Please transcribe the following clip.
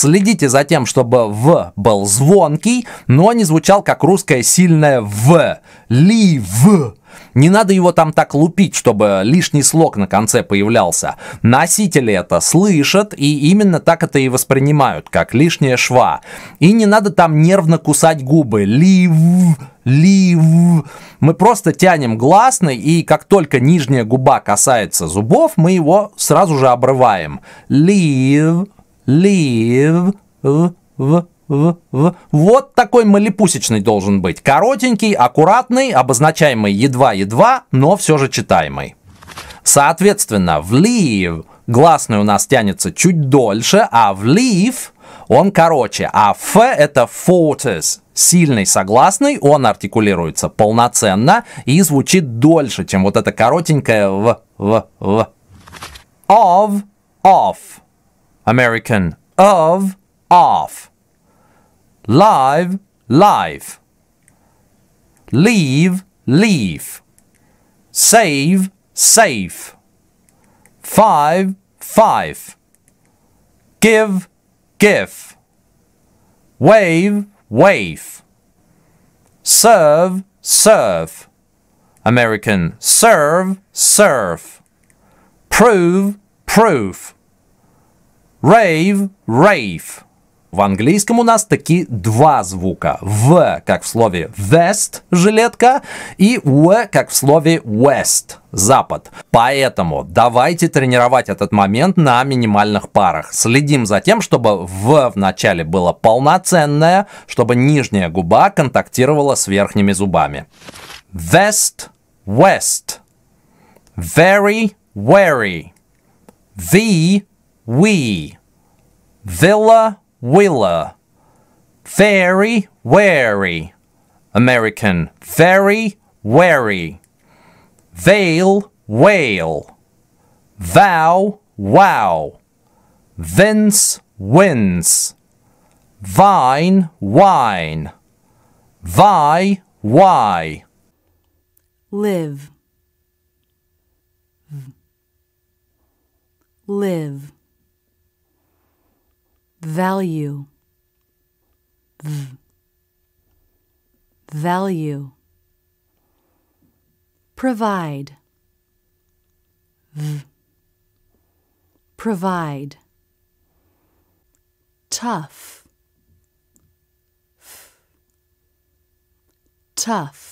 следите за тем, чтобы «в» был звонкий, но не звучал как русское сильное «в». Лив. Не надо его там так лупить, чтобы лишний слог на конце появлялся. Носители это слышат, и именно так это и воспринимают, как лишняя шва. И не надо там нервно кусать губы. Лив, лив. Мы просто тянем гласный, и как только нижняя губа касается зубов, мы его сразу же обрываем. Лив live в в в, в. Вот такой малипусечный должен быть. Коротенький, аккуратный, обозначаемый едва-едва, но все же читаемый. Соответственно, в leave гласный у нас тянется чуть дольше, а в leave он короче. А f это fortis, сильный согласный, он артикулируется полноценно и звучит дольше, чем вот это коротенькое в, в, в. Of, of. American. Of, off. Live, live. Leave, leave. Save, safe. Five, five. Give, give. Wave, wave. Serve, serve. American. Serve, serve. Prove, proof. Rave, rave. В английском у нас таки два звука. В, как в слове vest, жилетка, и в, как в слове west, запад. Поэтому давайте тренировать этот момент на минимальных парах. Следим за тем, чтобы в в начале было полноценное, чтобы нижняя губа контактировала с верхними зубами. Vest, west. Very, very. V we, villa, willa, very wary, American, very wary, veil, whale, vow, wow, vince, wins, vine, wine, thy, why, live, live value, v, value, provide, v, provide, tough, f, tough.